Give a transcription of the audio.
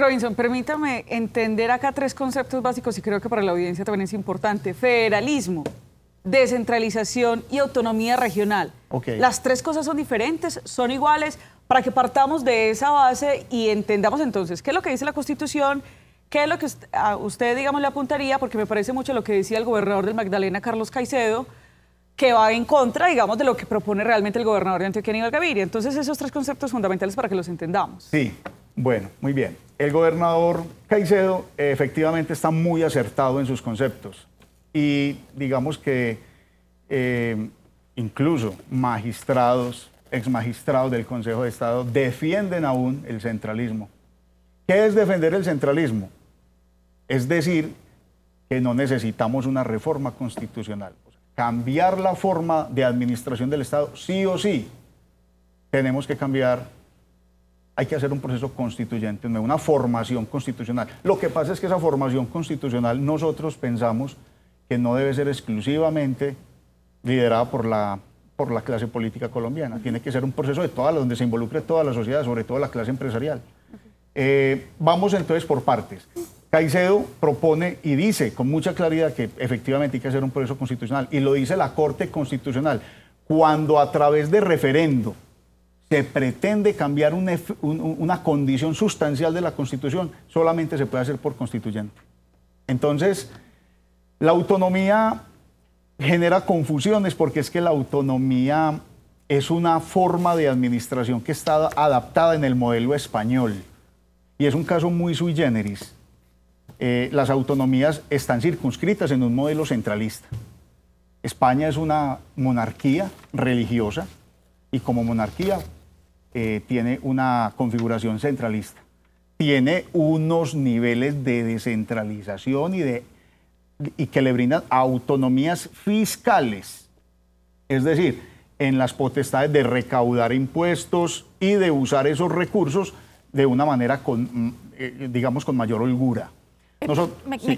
Robinson, permítame entender acá tres conceptos básicos y creo que para la audiencia también es importante. Federalismo, descentralización y autonomía regional. Las tres cosas son diferentes, son iguales, para que partamos de esa base y entendamos entonces qué es lo que dice la Constitución, qué es lo que a usted, digamos, le apuntaría, porque me parece mucho lo que decía el gobernador del Magdalena, Carlos Caicedo, que va en contra, digamos, de lo que propone realmente el gobernador de Antioquia, Aníbal Gaviria. Entonces, esos tres conceptos fundamentales para que los entendamos. Sí, bueno, muy bien. El gobernador Caicedo eh, efectivamente está muy acertado en sus conceptos y digamos que eh, incluso magistrados, exmagistrados del Consejo de Estado defienden aún el centralismo. ¿Qué es defender el centralismo? Es decir, que no necesitamos una reforma constitucional. cambiar la forma de administración del Estado, sí o sí, tenemos que cambiar hay que hacer un proceso constituyente, una formación constitucional. Lo que pasa es que esa formación constitucional nosotros pensamos que no debe ser exclusivamente liderada por la, por la clase política colombiana. Tiene que ser un proceso de todas, donde se involucre toda la sociedad, sobre todo la clase empresarial. Eh, vamos entonces por partes. Caicedo propone y dice con mucha claridad que efectivamente hay que hacer un proceso constitucional, y lo dice la Corte Constitucional, cuando a través de referendo se pretende cambiar una, condición sustancial de la Constitución, solamente se puede hacer por constituyente. Entonces, la autonomía genera confusiones porque es que la autonomía es una forma de administración que está adaptada en el modelo español y es un caso muy sui generis. Eh, las autonomías están circunscritas en un modelo centralista. España es una monarquía religiosa y como monarquía eh, tiene una configuración centralista, tiene unos niveles de descentralización y, de, y que le brindan autonomías fiscales, es decir, en las potestades de recaudar impuestos y de usar esos recursos de una manera, con, mm, eh, digamos, con mayor holgura. Eh,